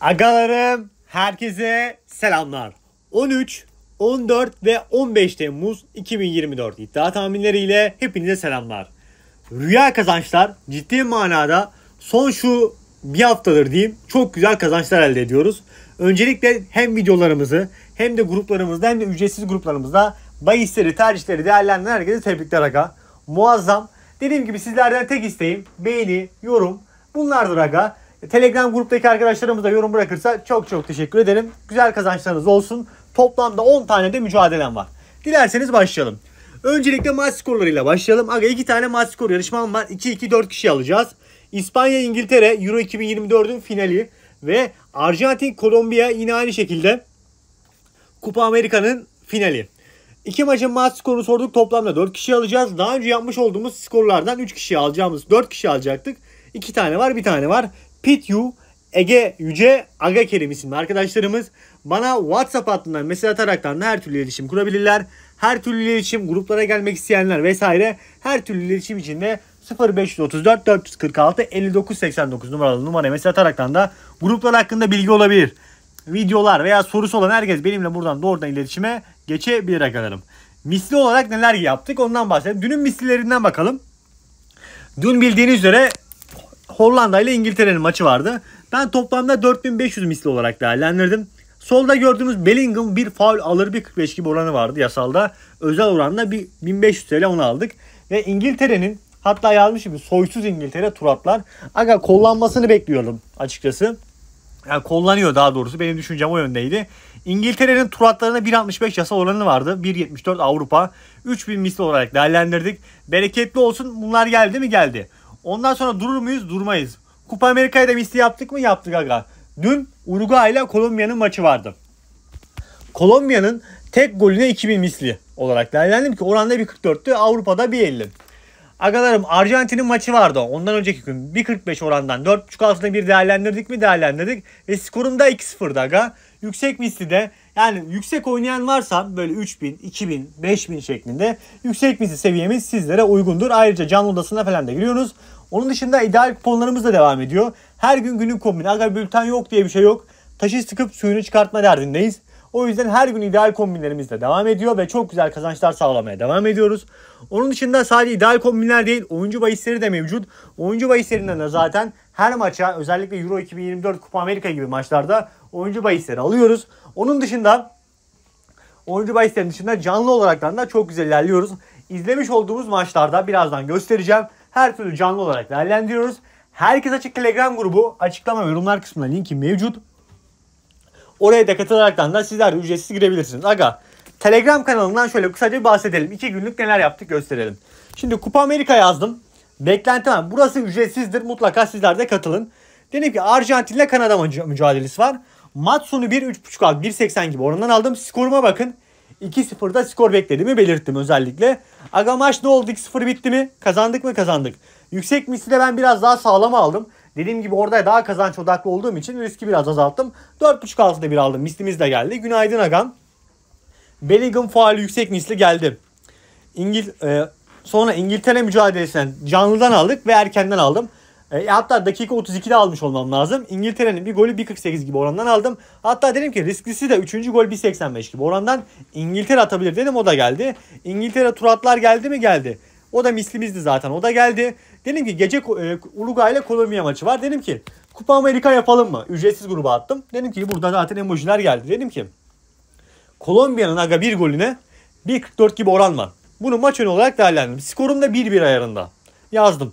Agalarım herkese selamlar. 13, 14 ve 15 Temmuz 2024 iddia tahminleriyle hepinize selamlar. Rüya kazançlar ciddi manada son şu bir haftadır diyeyim çok güzel kazançlar elde ediyoruz. Öncelikle hem videolarımızı hem de gruplarımızda hem de ücretsiz gruplarımızda bahisleri, tercihleri değerlendiren herkese tebrikler aga. Muazzam. Dediğim gibi sizlerden tek isteğim beğeni, yorum bunlardır aga. Telegram gruptaki arkadaşlarımız da yorum bırakırsa çok çok teşekkür ederim. Güzel kazançlarınız olsun. Toplamda 10 tane de mücadelem var. Dilerseniz başlayalım. Öncelikle maç skorlarıyla başlayalım. Aga 2 tane maç skor yarışmam var. 2-2-4 kişi alacağız. İspanya İngiltere Euro 2024'ün finali ve Arjantin Kolombiya yine aynı şekilde Kupa Amerika'nın finali. İki maçın maç skorunu sorduk toplamda 4 kişi alacağız. Daha önce yapmış olduğumuz skorlardan 3 kişi alacağımız 4 kişi alacaktık. 2 tane var bir tane var. Pityu, Ege Yüce, Aga Kerim isimli arkadaşlarımız bana WhatsApp hattından mesaj ataraktan da her türlü iletişim kurabilirler. Her türlü iletişim, gruplara gelmek isteyenler vesaire her türlü iletişim için de 0534 446 5989 numaralı numaraya mesaj ataraktan da gruplar hakkında bilgi olabilir. Videolar veya sorusu olan herkes benimle buradan doğrudan iletişime geçebilir arkadaşlarım. Misli olarak neler yaptık ondan bahsedelim. Dünün misillerinden bakalım. Dün bildiğiniz üzere Hollanda ile İngiltere'nin maçı vardı. Ben toplamda 4500 misli olarak değerlendirdim. Solda gördüğünüz Bellingham bir faul alır bir 45 gibi oranı vardı yasalda. Özel oranla bir 1500 TL onu aldık. Ve İngiltere'nin hatta yazmışım soysuz İngiltere turatlar. Aga kullanmasını bekliyordum açıkçası. Yani kullanıyor daha doğrusu benim düşüncem o yöndeydi. İngiltere'nin turatlarına 1.65 yasal oranı vardı. 1.74 Avrupa. 3000 misli olarak değerlendirdik. Bereketli olsun bunlar geldi mi geldi. Ondan sonra durur muyuz? Durmayız. Kupa Amerika'yı da misli yaptık mı? Yaptık aga. Dün Uruguay ile Kolombiya'nın maçı vardı. Kolombiya'nın tek golüne 2000 misli olarak değerlendim ki oranda 1.44'tü Avrupa'da 1.50. Agalarım Arjantin'in maçı vardı ondan önceki gün 1.45 orandan 4.5 altında bir değerlendirdik mi değerlendirdik ve skorum da 2-0'da aga. Yüksek misli de yani yüksek oynayan varsa böyle 3000, 2000, 5000 şeklinde yüksek misli seviyemiz sizlere uygundur. Ayrıca canlı odasına falan da giriyorsunuz. Onun dışında ideal kuponlarımız da devam ediyor. Her gün günlük kombini. Aga bülten yok diye bir şey yok. Taşı sıkıp suyunu çıkartma derdindeyiz. O yüzden her gün ideal kombinlerimiz de devam ediyor ve çok güzel kazançlar sağlamaya devam ediyoruz. Onun dışında sadece ideal kombinler değil oyuncu bahisleri de mevcut. Oyuncu bahislerinden de zaten her maça özellikle Euro 2024 Kupa Amerika gibi maçlarda oyuncu bahisleri alıyoruz. Onun dışında oyuncu bahislerinin dışında canlı olarak da çok güzel ilerliyoruz. İzlemiş olduğumuz maçlarda birazdan göstereceğim her türlü canlı olarak değerlendiriyoruz. Herkes Açık Telegram grubu açıklama ve yorumlar kısmında linki mevcut. Oraya da katılarak da sizler de ücretsiz girebilirsiniz. Aga Telegram kanalından şöyle kısaca bahsedelim. İki günlük neler yaptık gösterelim. Şimdi Kupa Amerika yazdım. Beklentim var. Burası ücretsizdir. Mutlaka sizler de katılın. Dedim ki Arjantin ile Kanada mücadelesi var. Maç sonu 1.3.5 1.80 gibi oranından aldım. Skoruma bakın. 2-0'da skor beklediğimi belirttim özellikle. Aga maç ne oldu? 2-0 bitti mi? Kazandık mı? Kazandık. Yüksek misli de ben biraz daha sağlam aldım. Dediğim gibi orada daha kazanç odaklı olduğum için riski biraz azalttım. 4.5 altında bir aldım. Mislimiz de geldi. Günaydın Agam. Bellingham faali yüksek misli geldi. İngil e, sonra İngiltere mücadelesinden canlıdan aldık ve erkenden aldım. E, hatta dakika 32'de almış olmam lazım. İngiltere'nin bir golü 1.48 gibi orandan aldım. Hatta dedim ki risklisi de 3. gol 1.85 gibi orandan İngiltere atabilir dedim o da geldi. İngiltere turatlar geldi mi geldi. O da mislimizdi zaten o da geldi. Dedim ki gece e, Uruguay ile Kolombiya maçı var. Dedim ki Kupa Amerika yapalım mı? Ücretsiz gruba attım. Dedim ki burada zaten emojiler geldi. Dedim ki Kolombiya'nın aga bir golüne 1.44 gibi oran var. Bunu maç önü olarak değerlendim. Skorum da 1-1 ayarında. Yazdım.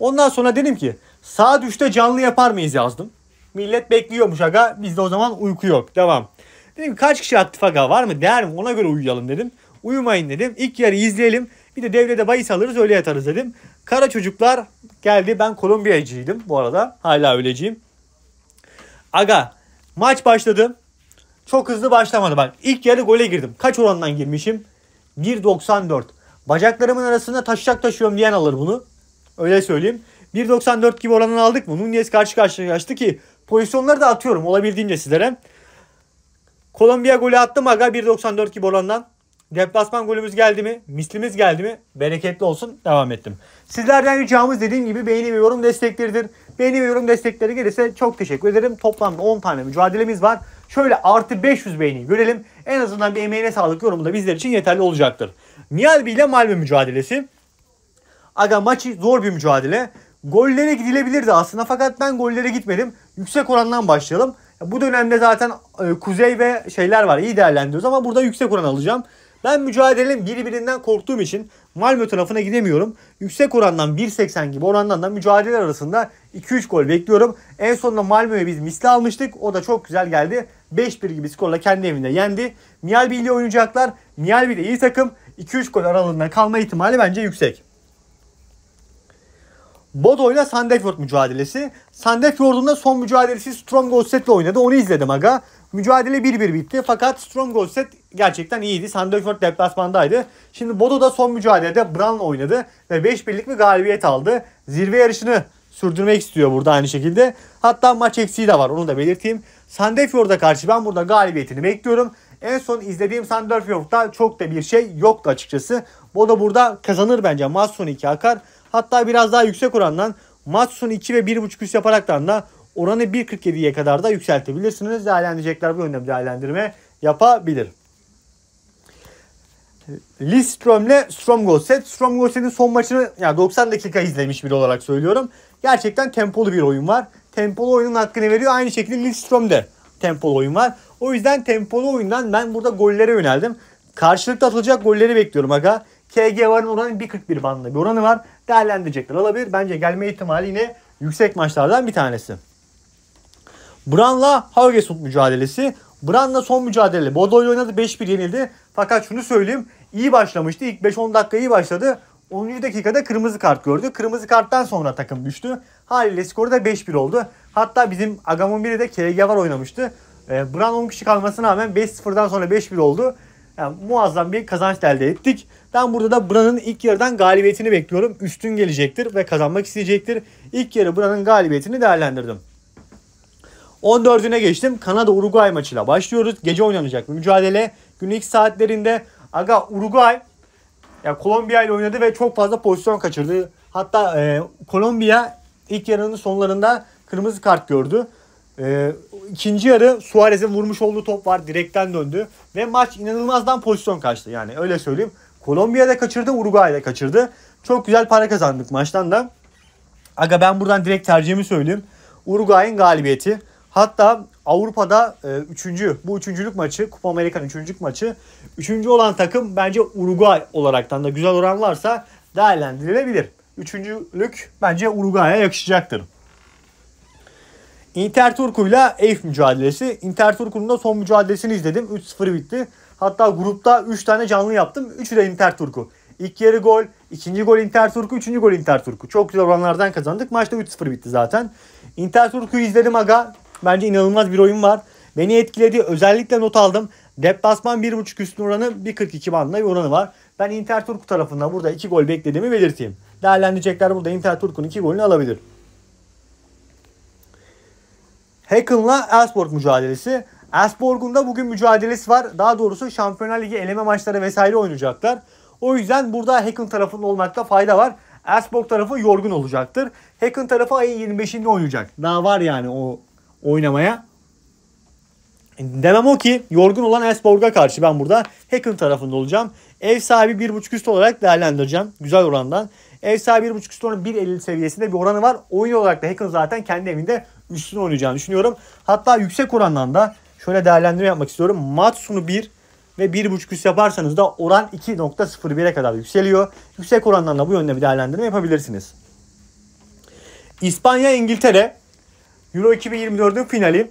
Ondan sonra dedim ki saat 3'te canlı yapar mıyız yazdım. Millet bekliyormuş aga. Bizde o zaman uyku yok. Devam. Dedim kaç kişi aktif aga var mı? Değer mi? Ona göre uyuyalım dedim. Uyumayın dedim. İlk yarı izleyelim. Bir de devrede bahis alırız öyle yatarız dedim. Kara çocuklar geldi. Ben Kolombiyacıydım bu arada. Hala öyleyim. Aga maç başladı. Çok hızlı başlamadı bak. İlk yarı gole girdim. Kaç orandan girmişim? 1.94. Bacaklarımın arasında taşacak taşıyorum diyen alır bunu. Öyle söyleyeyim. 1.94 gibi oranını aldık mı? Nunez karşı karşıya kaçtı ki pozisyonları da atıyorum olabildiğince sizlere. Kolombiya golü attı Maga 1.94 gibi oranından. Deplasman golümüz geldi mi? Mislimiz geldi mi? Bereketli olsun. Devam ettim. Sizlerden ricamız dediğim gibi beğeni ve yorum destekleridir. Beğeni ve yorum destekleri gelirse çok teşekkür ederim. Toplamda 10 tane mücadelemiz var. Şöyle artı 500 beğeni görelim. En azından bir emeğine sağlık yorumu da bizler için yeterli olacaktır. Nialbi ile Malmö mücadelesi. Aga maçı zor bir mücadele. Gollere gidilebilirdi aslında fakat ben gollere gitmedim. Yüksek orandan başlayalım. Bu dönemde zaten e, Kuzey ve şeyler var İyi değerlendiriyoruz ama burada yüksek oran alacağım. Ben mücadelenin birbirinden korktuğum için Malmö tarafına gidemiyorum. Yüksek orandan 1.80 gibi orandan da mücadele arasında 2-3 gol bekliyorum. En sonunda Malmö'ye biz misli almıştık. O da çok güzel geldi. 5-1 gibi skorla kendi evinde yendi. Mialbi ile oynayacaklar. Mialbi de iyi takım. 2-3 gol aralığından kalma ihtimali bence yüksek. Bodo ile Sandefjord mücadelesi. Sandefjord'un da son mücadelesi Strong ile oynadı. Onu izledim aga. Mücadele 1-1 bitti. Fakat Strong Gosset gerçekten iyiydi. Sandefjord deplasmandaydı. Şimdi Bodo da son mücadelede Bran'la oynadı. Ve 5-1'lik bir galibiyet aldı. Zirve yarışını sürdürmek istiyor burada aynı şekilde. Hatta maç eksiği de var onu da belirteyim. Sandefjord'a karşı ben burada galibiyetini bekliyorum. En son izlediğim Sandefjord'da çok da bir şey yoktu açıkçası. Bodo burada kazanır bence. Maç sonu 2 akar. Hatta biraz daha yüksek orandan maç sonu 2 ve 1.5 üst yaparaktan da oranı 1.47'ye kadar da yükseltebilirsiniz. Değerlendirecekler bu yönde değerlendirme yapabilir. Lidström'le Stromgoset. Stromgoset'in son maçını yani 90 dakika izlemiş biri olarak söylüyorum. Gerçekten tempolu bir oyun var. Tempolu oyunun hakkını veriyor. Aynı şekilde Lidström'de tempolu oyun var. O yüzden tempolu oyundan ben burada gollere yöneldim. Karşılıklı atılacak golleri bekliyorum aga. KG varın oranı 1.41 bandında bir oranı var. Değerlendirecekler olabilir. Bence gelme ihtimali yine yüksek maçlardan bir tanesi. Bran'la Haugesund mücadelesi. Bran'la son mücadele. Bodo'yu oynadı 5-1 yenildi. Fakat şunu söyleyeyim. iyi başlamıştı. İlk 5-10 dakika iyi başladı. 10. dakikada kırmızı kart gördü. Kırmızı karttan sonra takım düştü. Haliyle skoru da 5-1 oldu. Hatta bizim Agamon biri de KG var oynamıştı. Ee, Bran 10 kişi kalmasına rağmen 5-0'dan sonra 5-1 oldu. Yani muazzam bir kazanç elde ettik. Ben burada da buranın ilk yarıdan galibiyetini bekliyorum. Üstün gelecektir ve kazanmak isteyecektir. İlk yarı buranın galibiyetini değerlendirdim. 14'üne geçtim. Kanada Uruguay maçıyla başlıyoruz. Gece oynanacak mücadele. Günün ilk saatlerinde aga Uruguay ya Kolombiya ile oynadı ve çok fazla pozisyon kaçırdı. Hatta e, Kolombiya ilk yarının sonlarında kırmızı kart gördü. Ee, ikinci yarı Suarez'in vurmuş olduğu top var. Direkten döndü. Ve maç inanılmazdan pozisyon kaçtı. Yani öyle söyleyeyim. Kolombiya'da kaçırdı, Uruguay'da kaçırdı. Çok güzel para kazandık maçtan da. Aga ben buradan direkt tercihimi söyleyeyim. Uruguay'ın galibiyeti. Hatta Avrupa'da 3. E, üçüncü, bu üçüncülük maçı, Kupa Amerika'nın üçüncülük maçı. Üçüncü olan takım bence Uruguay olaraktan da güzel oran varsa değerlendirilebilir. Üçüncülük bence Uruguay'a yakışacaktır. Inter Turku ile Eif mücadelesi. Inter Turku'nun da son mücadelesini izledim. 3-0 bitti. Hatta grupta 3 tane canlı yaptım. 3'ü de Inter Turku. İlk yarı gol, ikinci gol Inter Turku, üçüncü gol Inter Turku. Çok güzel oranlardan kazandık. Maçta 3-0 bitti zaten. Inter Turku'yu izledim aga. Bence inanılmaz bir oyun var. Beni etkiledi. Özellikle not aldım. Deplasman 1.5 üstün oranı 1.42 bandında bir oranı var. Ben Inter Turku tarafından burada 2 gol beklediğimi belirteyim. Değerlendirecekler burada Inter Turku'nun 2 golünü alabilir. Haken'la Elfsborg mücadelesi. Elfsborg'un da bugün mücadelesi var. Daha doğrusu Şampiyonlar Ligi eleme maçları vesaire oynayacaklar. O yüzden burada Haken tarafında olmakta fayda var. Elfsborg tarafı yorgun olacaktır. Haken tarafı ayın 25'inde oynayacak. Daha var yani o oynamaya. Demem o ki yorgun olan Elfsborg'a karşı ben burada Haken tarafında olacağım. Ev sahibi 1.5 üst olarak değerlendireceğim. Güzel orandan. Ev sahibi 1.5 üst oranı 1.50 seviyesinde bir oranı var. Oyun olarak da Haken zaten kendi evinde üstün oynayacağını düşünüyorum. Hatta yüksek orandan da şöyle değerlendirme yapmak istiyorum. Matsun'u 1 ve 1.5 üst yaparsanız da oran 2.01'e kadar yükseliyor. Yüksek orandan da bu yönde bir değerlendirme yapabilirsiniz. İspanya İngiltere Euro 2024'ün finali.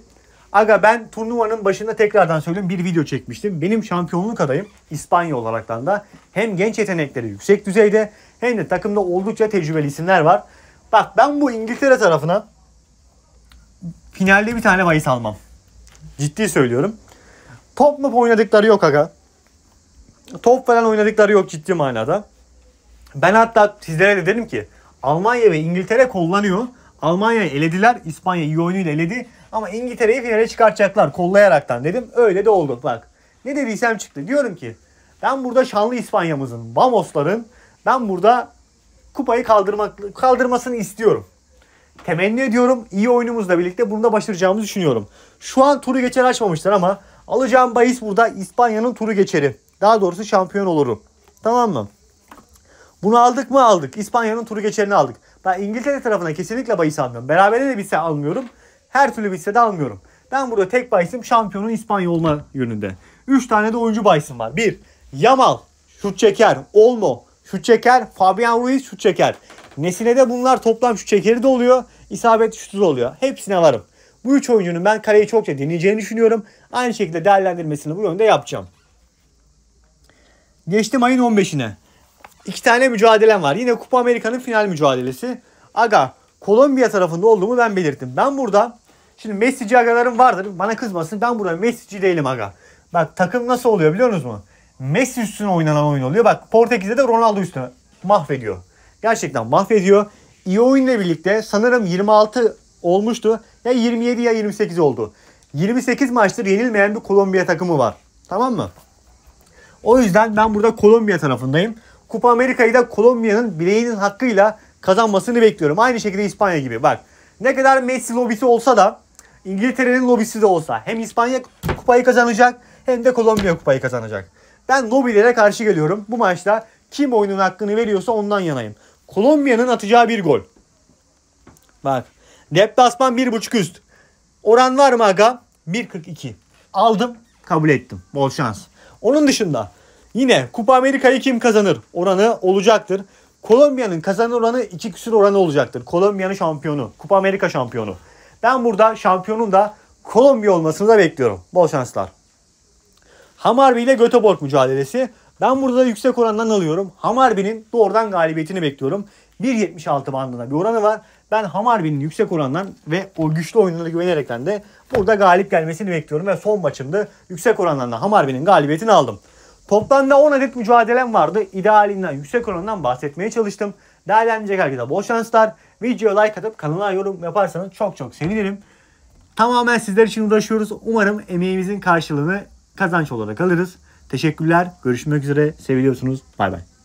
Aga ben turnuvanın başında tekrardan söyleyeyim bir video çekmiştim. Benim şampiyonluk adayım İspanya olaraktan da hem genç yetenekleri yüksek düzeyde hem de takımda oldukça tecrübeli isimler var. Bak ben bu İngiltere tarafına Finalde bir tane bahis almam. Ciddi söylüyorum. Top mu oynadıkları yok aga. Top falan oynadıkları yok ciddi manada. Ben hatta sizlere de dedim ki Almanya ve İngiltere kollanıyor. Almanya elediler. İspanya iyi oyunuyla eledi. Ama İngiltere'yi finale çıkartacaklar kollayaraktan dedim. Öyle de oldu bak. Ne dediysem çıktı. Diyorum ki ben burada şanlı İspanya'mızın, Vamos'ların ben burada kupayı kaldırmak kaldırmasını istiyorum temenni ediyorum. İyi oyunumuzla birlikte bunu da başaracağımızı düşünüyorum. Şu an turu geçer açmamışlar ama alacağım bahis burada İspanya'nın turu geçeri. Daha doğrusu şampiyon olurum. Tamam mı? Bunu aldık mı aldık. İspanya'nın turu geçerini aldık. Ben İngiltere tarafına kesinlikle bahis almıyorum. Berabere de bitse almıyorum. Her türlü bitse de almıyorum. Ben burada tek bahisim şampiyonun İspanya olma yönünde. 3 tane de oyuncu bahisim var. 1. Yamal şut çeker. Olmo şut çeker. Fabian Ruiz şut çeker. Nesine'de bunlar toplam şu çekeri de oluyor. isabet şutu da oluyor. Hepsine varım. Bu üç oyuncunun ben kaleyi çokça deneyeceğini düşünüyorum. Aynı şekilde değerlendirmesini bu yönde yapacağım. Geçtim ayın 15'ine. İki tane mücadelem var. Yine Kupa Amerika'nın final mücadelesi. Aga Kolombiya tarafında olduğumu ben belirttim. Ben burada şimdi Messi'ci agalarım vardır. Bana kızmasın. Ben burada Messi'ci değilim aga. Bak takım nasıl oluyor biliyor musunuz mu? Messi üstüne oynanan oyun oluyor. Bak Portekiz'de de Ronaldo üstüne mahvediyor gerçekten mahvediyor. İyi oyunla birlikte sanırım 26 olmuştu. Ya 27 ya 28 oldu. 28 maçtır yenilmeyen bir Kolombiya takımı var. Tamam mı? O yüzden ben burada Kolombiya tarafındayım. Kupa Amerika'yı da Kolombiya'nın bileğinin hakkıyla kazanmasını bekliyorum. Aynı şekilde İspanya gibi. Bak ne kadar Messi lobisi olsa da İngiltere'nin lobisi de olsa hem İspanya kupayı kazanacak hem de Kolombiya kupayı kazanacak. Ben lobilere karşı geliyorum. Bu maçta kim oyunun hakkını veriyorsa ondan yanayım. Kolombiya'nın atacağı bir gol. Bak. Deplasman 1.5 üst. Oran var mı aga? 1.42. Aldım. Kabul ettim. Bol şans. Onun dışında yine Kupa Amerika'yı kim kazanır? Oranı olacaktır. Kolombiya'nın kazanır oranı 2 küsür oranı olacaktır. Kolombiya'nın şampiyonu. Kupa Amerika şampiyonu. Ben burada şampiyonun da Kolombiya olmasını da bekliyorum. Bol şanslar. Hamarbi ile Göteborg mücadelesi. Ben burada yüksek orandan alıyorum. Hamarbi'nin doğrudan galibiyetini bekliyorum. 1.76 bandında bir oranı var. Ben Hamarbi'nin yüksek orandan ve o güçlü oyununa güvenerekten de burada galip gelmesini bekliyorum. Ve son maçımda yüksek orandan da Hamarbi'nin galibiyetini aldım. Toplamda 10 adet mücadelem vardı. İdealinden yüksek oranından bahsetmeye çalıştım. Değerlendirecek herkese bol şanslar. Videoya like atıp kanala yorum yaparsanız çok çok sevinirim. Tamamen sizler için uğraşıyoruz. Umarım emeğimizin karşılığını kazanç olarak alırız. Teşekkürler. Görüşmek üzere. Seviliyorsunuz. Bay bay.